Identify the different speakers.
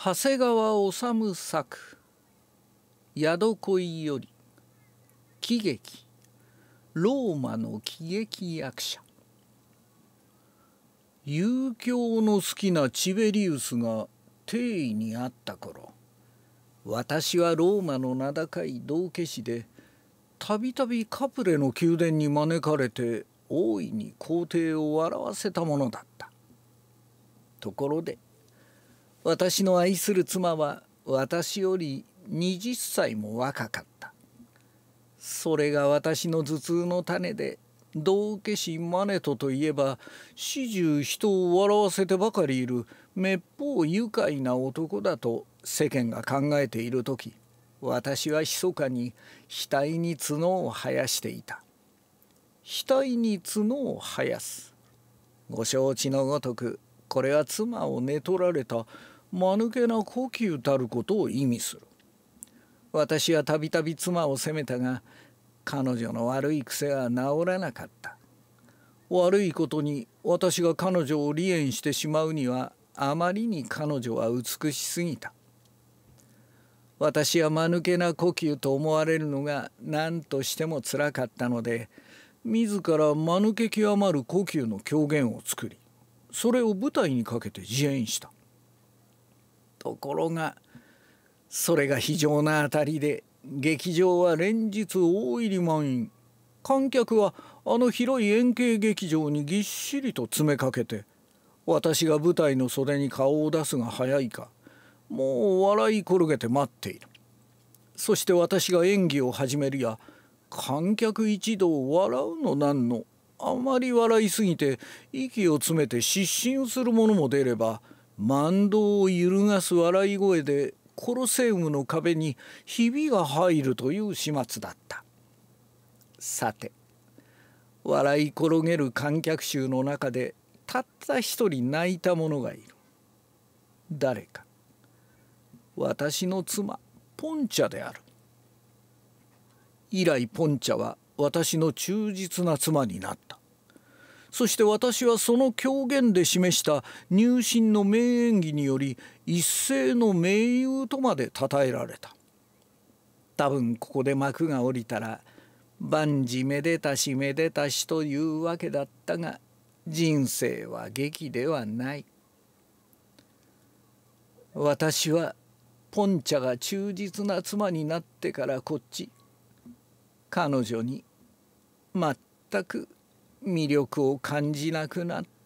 Speaker 1: 長谷川治作宿恋より喜劇ローマの喜劇役者遊興の好きなチベリウスが帝位にあった頃私はローマの名高い道化師でたびたびカプレの宮殿に招かれて大いに皇帝を笑わせたものだったところで私の愛する妻は私より20歳も若かったそれが私の頭痛の種で道化師マネトといえば始終人を笑わせてばかりいる滅法愉快な男だと世間が考えている時私は密かに額に角を生やしていた額に角を生やすご承知のごとくこれは妻を寝取られた間抜けな呼吸たることを意味する私はたびたび妻を責めたが彼女の悪い癖は治らなかった悪いことに私が彼女を離縁してしまうにはあまりに彼女は美しすぎた私は間抜けな呼吸と思われるのが何としてもつらかったので自ら間抜け極まる呼吸の狂言を作りそれを舞台にかけて自演したところがそれが非常なあたりで劇場は連日大入り満員観客はあの広い円形劇場にぎっしりと詰めかけて私が舞台の袖に顔を出すが早いかもう笑い転げて待っているそして私が演技を始めるや観客一同笑うのなんのあまり笑いすぎて息を詰めて失神する者も出れば万道を揺るがす笑い声でコロセウムの壁にひびが入るという始末だったさて笑い転げる観客衆の中でたった一人泣いた者がいる誰か私の妻ポンチャである以来ポンチャは私の忠実な妻になったそして私はその狂言で示した入信の名演技により一世の名優とまで称えられた多分ここで幕が下りたら万事めでたしめでたしというわけだったが人生は劇ではない私はポンチャが忠実な妻になってからこっち彼女に全く魅力を感じなくなった。